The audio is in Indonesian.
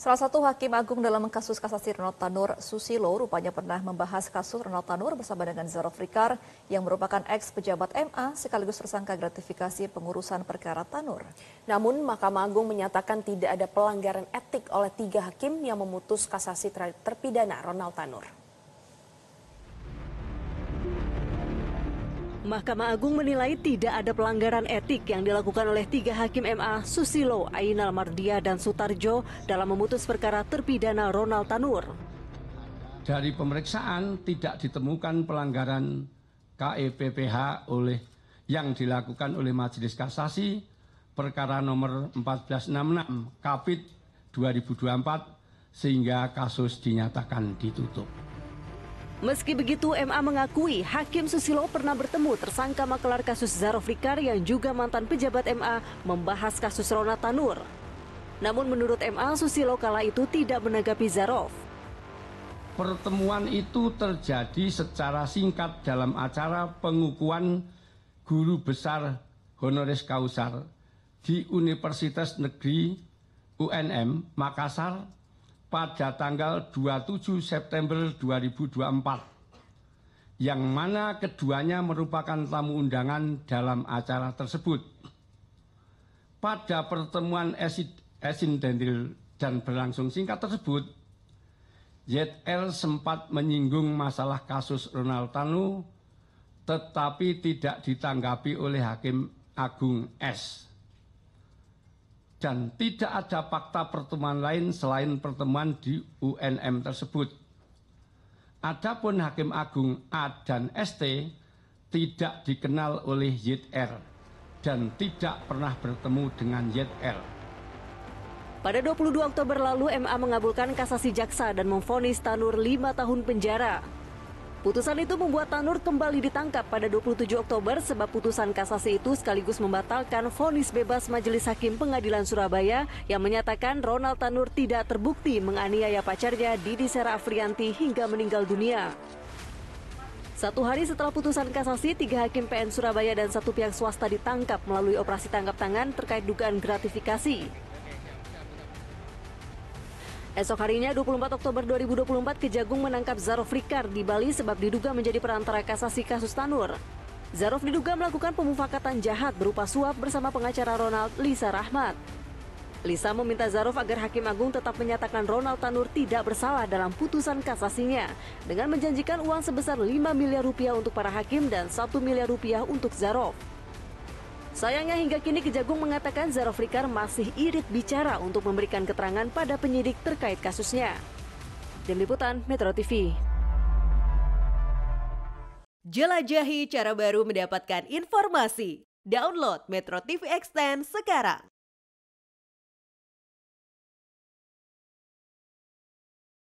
Salah satu hakim agung dalam kasus kasasi Ronald Tanur, Susilo, rupanya pernah membahas kasus Ronald Tanur bersama dengan Zarof Rikar yang merupakan ex pejabat MA sekaligus tersangka gratifikasi pengurusan perkara Tanur. Namun, Mahkamah Agung menyatakan tidak ada pelanggaran etik oleh tiga hakim yang memutus kasasi terpidana Ronald Tanur. Mahkamah Agung menilai tidak ada pelanggaran etik yang dilakukan oleh tiga hakim MA Susilo, Ainal Mardia, dan Sutarjo dalam memutus perkara terpidana Ronald Tanur. Dari pemeriksaan tidak ditemukan pelanggaran KEPPH oleh yang dilakukan oleh Majelis Kasasi perkara nomor 1466 Kapit 2024 sehingga kasus dinyatakan ditutup. Meski begitu, MA mengakui Hakim Susilo pernah bertemu tersangka makelar kasus Zarofrikar yang juga mantan pejabat MA membahas kasus Rona Tanur. Namun menurut MA, Susilo kala itu tidak menanggapi Zarof. Pertemuan itu terjadi secara singkat dalam acara pengukuhan guru besar honoris causar di Universitas Negeri UNM Makassar pada tanggal 27 September 2024 yang mana keduanya merupakan tamu undangan dalam acara tersebut. Pada pertemuan esidentil dan berlangsung singkat tersebut, ZL sempat menyinggung masalah kasus Ronald Tanu tetapi tidak ditanggapi oleh Hakim Agung S dan tidak ada fakta pertemuan lain selain pertemuan di UNM tersebut. Adapun Hakim Agung A dan ST tidak dikenal oleh YR dan tidak pernah bertemu dengan YR. Pada 22 Oktober lalu, MA mengabulkan kasasi jaksa dan memfonis Tanur 5 tahun penjara. Putusan itu membuat Tanur kembali ditangkap pada 27 Oktober sebab putusan kasasi itu sekaligus membatalkan vonis bebas Majelis Hakim Pengadilan Surabaya yang menyatakan Ronald Tanur tidak terbukti menganiaya pacarnya Didi Sera Afrianti hingga meninggal dunia. Satu hari setelah putusan kasasi, tiga hakim PN Surabaya dan satu pihak swasta ditangkap melalui operasi tangkap tangan terkait dugaan gratifikasi. Esok harinya 24 Oktober 2024 Kejagung menangkap Zarof Rikar di Bali sebab diduga menjadi perantara kasasi kasus Tanur. Zarof diduga melakukan pemufakatan jahat berupa suap bersama pengacara Ronald Lisa Rahmat. Lisa meminta Zarof agar Hakim Agung tetap menyatakan Ronald Tanur tidak bersalah dalam putusan kasasinya dengan menjanjikan uang sebesar 5 miliar rupiah untuk para hakim dan 1 miliar rupiah untuk Zarof. Sayangnya hingga kini Kejagung mengatakan Zaroflikar masih irit bicara untuk memberikan keterangan pada penyidik terkait kasusnya. Tim Liputan Metro TV. Jelajahi cara baru mendapatkan informasi. Download Metro TV Extend sekarang.